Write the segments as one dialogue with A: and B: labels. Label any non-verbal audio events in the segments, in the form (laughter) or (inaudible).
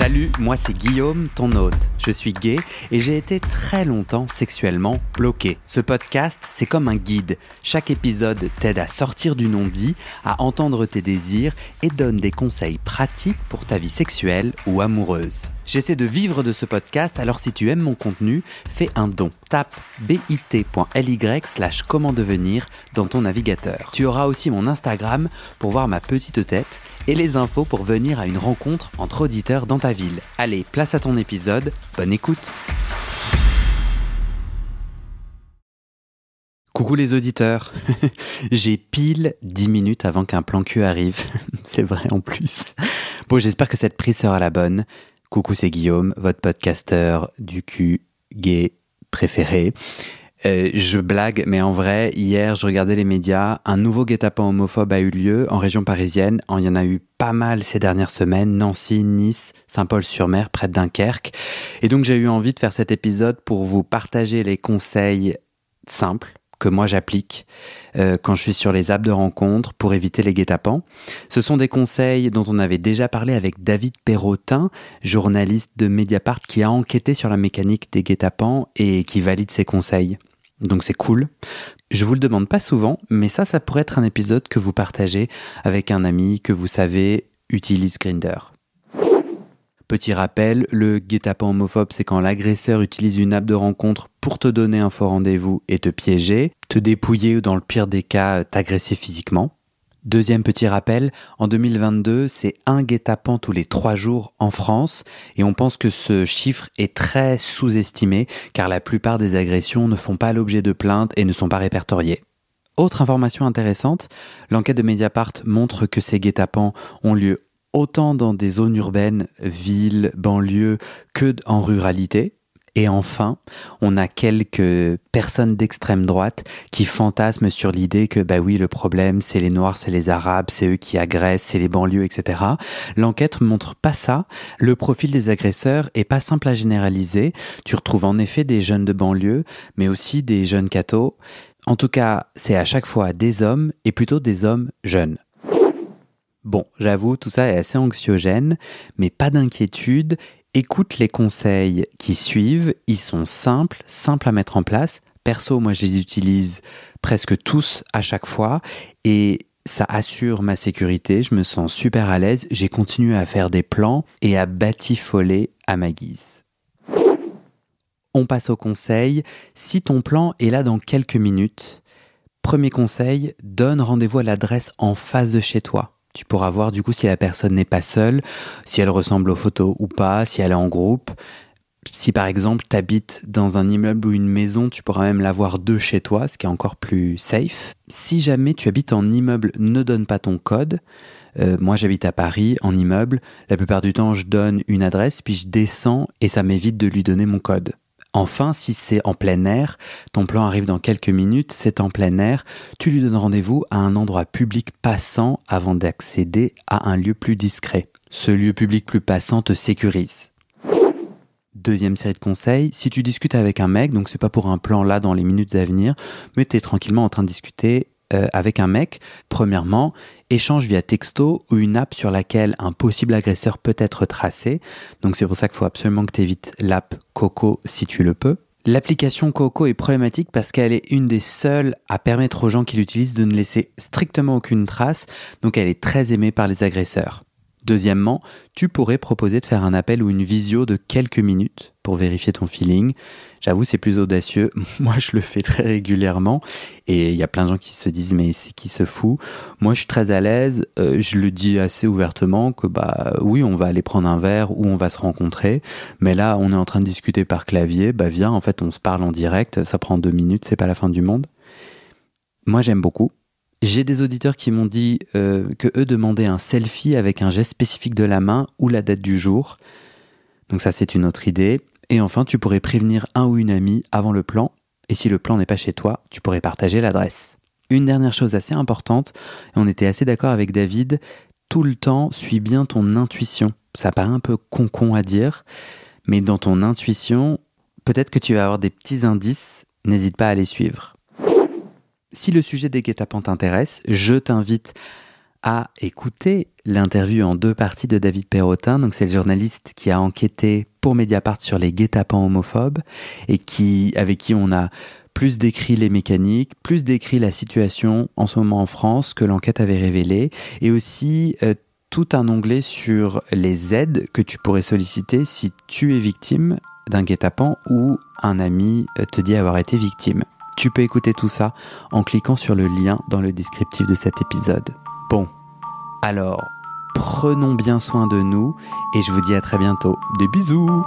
A: Salut, moi c'est Guillaume, ton hôte. Je suis gay et j'ai été très longtemps sexuellement bloqué. Ce podcast, c'est comme un guide. Chaque épisode t'aide à sortir du non-dit, à entendre tes désirs et donne des conseils pratiques pour ta vie sexuelle ou amoureuse. J'essaie de vivre de ce podcast, alors si tu aimes mon contenu, fais un don. Tape bit.ly slash comment devenir dans ton navigateur. Tu auras aussi mon Instagram pour voir ma petite tête et les infos pour venir à une rencontre entre auditeurs dans ta ville. Allez, place à ton épisode, bonne écoute Coucou les auditeurs, (laughs) j'ai pile 10 minutes avant qu'un plan cul arrive, (laughs) c'est vrai en plus. Bon j'espère que cette prise sera la bonne, Coucou, c'est Guillaume, votre podcasteur du cul gay préféré. Euh, je blague, mais en vrai, hier, je regardais les médias. Un nouveau guet-apens homophobe a eu lieu en région parisienne. Il y en a eu pas mal ces dernières semaines. Nancy, Nice, Saint-Paul-sur-Mer, près de Dunkerque. Et donc, j'ai eu envie de faire cet épisode pour vous partager les conseils simples que moi j'applique euh, quand je suis sur les apps de rencontre pour éviter les guet-apens. Ce sont des conseils dont on avait déjà parlé avec David Perrotin, journaliste de Mediapart qui a enquêté sur la mécanique des guet-apens et qui valide ses conseils. Donc c'est cool. Je vous le demande pas souvent, mais ça, ça pourrait être un épisode que vous partagez avec un ami que vous savez utilise Grinder. Petit rappel, le guet-apens homophobe, c'est quand l'agresseur utilise une app de rencontre pour te donner un faux rendez-vous et te piéger, te dépouiller ou dans le pire des cas, t'agresser physiquement. Deuxième petit rappel, en 2022, c'est un guet-apens tous les trois jours en France et on pense que ce chiffre est très sous-estimé car la plupart des agressions ne font pas l'objet de plaintes et ne sont pas répertoriées. Autre information intéressante, l'enquête de Mediapart montre que ces guet-apens ont lieu autant dans des zones urbaines, villes, banlieues, que en ruralité. Et enfin, on a quelques personnes d'extrême droite qui fantasment sur l'idée que, bah oui, le problème, c'est les Noirs, c'est les Arabes, c'est eux qui agressent, c'est les banlieues, etc. L'enquête montre pas ça. Le profil des agresseurs est pas simple à généraliser. Tu retrouves en effet des jeunes de banlieue, mais aussi des jeunes cathos. En tout cas, c'est à chaque fois des hommes et plutôt des hommes jeunes. Bon, j'avoue, tout ça est assez anxiogène, mais pas d'inquiétude, écoute les conseils qui suivent, ils sont simples, simples à mettre en place. Perso, moi je les utilise presque tous à chaque fois et ça assure ma sécurité, je me sens super à l'aise, j'ai continué à faire des plans et à batifoler à ma guise. On passe au conseil. Si ton plan est là dans quelques minutes, premier conseil, donne rendez-vous à l'adresse en face de chez toi. Tu pourras voir du coup si la personne n'est pas seule, si elle ressemble aux photos ou pas, si elle est en groupe. Si par exemple tu habites dans un immeuble ou une maison, tu pourras même l'avoir deux chez toi, ce qui est encore plus safe. Si jamais tu habites en immeuble, ne donne pas ton code. Euh, moi j'habite à Paris, en immeuble. La plupart du temps, je donne une adresse, puis je descends et ça m'évite de lui donner mon code. Enfin, si c'est en plein air, ton plan arrive dans quelques minutes, c'est en plein air, tu lui donnes rendez-vous à un endroit public passant avant d'accéder à un lieu plus discret. Ce lieu public plus passant te sécurise. Deuxième série de conseils, si tu discutes avec un mec, donc c'est pas pour un plan là dans les minutes à venir, mais tu es tranquillement en train de discuter euh, avec un mec, premièrement, échange via texto ou une app sur laquelle un possible agresseur peut être tracé. Donc c'est pour ça qu'il faut absolument que tu évites l'app Coco si tu le peux. L'application Coco est problématique parce qu'elle est une des seules à permettre aux gens qui l'utilisent de ne laisser strictement aucune trace, donc elle est très aimée par les agresseurs. Deuxièmement, tu pourrais proposer de faire un appel ou une visio de quelques minutes pour vérifier ton feeling. J'avoue, c'est plus audacieux. (laughs) Moi, je le fais très régulièrement et il y a plein de gens qui se disent mais c'est qui se fout. Moi, je suis très à l'aise. Euh, je le dis assez ouvertement que bah oui, on va aller prendre un verre ou on va se rencontrer. Mais là, on est en train de discuter par clavier. Bah viens, en fait, on se parle en direct. Ça prend deux minutes. C'est pas la fin du monde. Moi, j'aime beaucoup. J'ai des auditeurs qui m'ont dit euh, que eux demandaient un selfie avec un geste spécifique de la main ou la date du jour. Donc ça c'est une autre idée. Et enfin, tu pourrais prévenir un ou une amie avant le plan. Et si le plan n'est pas chez toi, tu pourrais partager l'adresse. Une dernière chose assez importante, et on était assez d'accord avec David, tout le temps, suis bien ton intuition. Ça paraît un peu con à dire, mais dans ton intuition, peut-être que tu vas avoir des petits indices, n'hésite pas à les suivre. Si le sujet des guet-apens t'intéresse, je t'invite à écouter l'interview en deux parties de David Perrotin. Donc, c'est le journaliste qui a enquêté pour Mediapart sur les guet-apens homophobes et qui, avec qui on a plus décrit les mécaniques, plus décrit la situation en ce moment en France que l'enquête avait révélée et aussi euh, tout un onglet sur les aides que tu pourrais solliciter si tu es victime d'un guet-apens ou un ami euh, te dit avoir été victime. Tu peux écouter tout ça en cliquant sur le lien dans le descriptif de cet épisode. Bon, alors, prenons bien soin de nous et je vous dis à très bientôt. Des bisous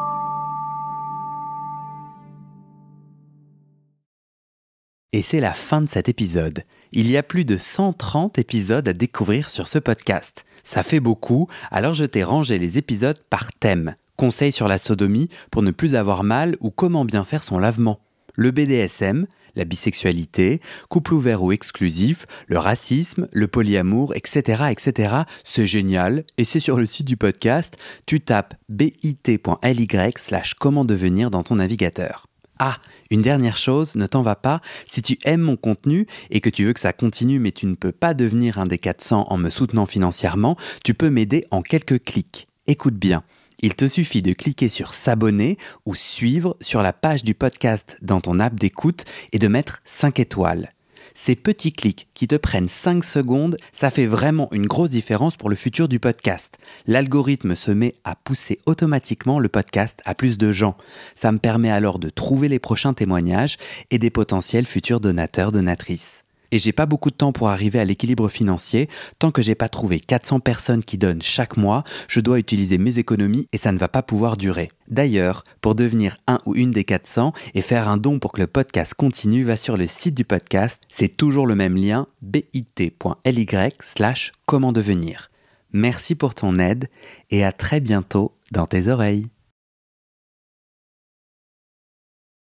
A: Et c'est la fin de cet épisode. Il y a plus de 130 épisodes à découvrir sur ce podcast. Ça fait beaucoup, alors je t'ai rangé les épisodes par thème. Conseils sur la sodomie pour ne plus avoir mal ou comment bien faire son lavement. Le BDSM, la bisexualité, couple ouvert ou exclusif, le racisme, le polyamour, etc. etc. C'est génial et c'est sur le site du podcast. Tu tapes bit.ly slash comment devenir dans ton navigateur. Ah, une dernière chose, ne t'en va pas, si tu aimes mon contenu et que tu veux que ça continue mais tu ne peux pas devenir un des 400 en me soutenant financièrement, tu peux m'aider en quelques clics. Écoute bien il te suffit de cliquer sur S'abonner ou Suivre sur la page du podcast dans ton app d'écoute et de mettre 5 étoiles. Ces petits clics qui te prennent 5 secondes, ça fait vraiment une grosse différence pour le futur du podcast. L'algorithme se met à pousser automatiquement le podcast à plus de gens. Ça me permet alors de trouver les prochains témoignages et des potentiels futurs donateurs, donatrices et j'ai pas beaucoup de temps pour arriver à l'équilibre financier. Tant que j'ai pas trouvé 400 personnes qui donnent chaque mois, je dois utiliser mes économies et ça ne va pas pouvoir durer. D'ailleurs, pour devenir un ou une des 400 et faire un don pour que le podcast continue, va sur le site du podcast, c'est toujours le même lien, bit.ly slash comment devenir. Merci pour ton aide et à très bientôt dans tes oreilles.